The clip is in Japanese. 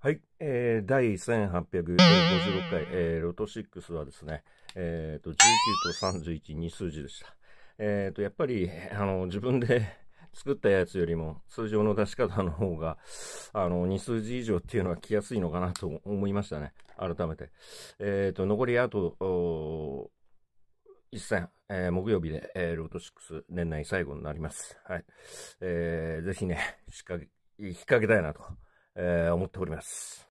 はい、えー、第1856回、えー、ロト6はですね、えーと、19と31、2数字でした。えーと、やっぱりあの自分で 作ったやつよりも通常の出し方の方があの2数字以上っていうのは来やすいのかなと思いましたね、改めて。えーと、残りあと一戦、えー、木曜日で、えー、ロト6年内最後になります。はい。えー、ぜひね、引っ掛けたいなと。えー、思っております。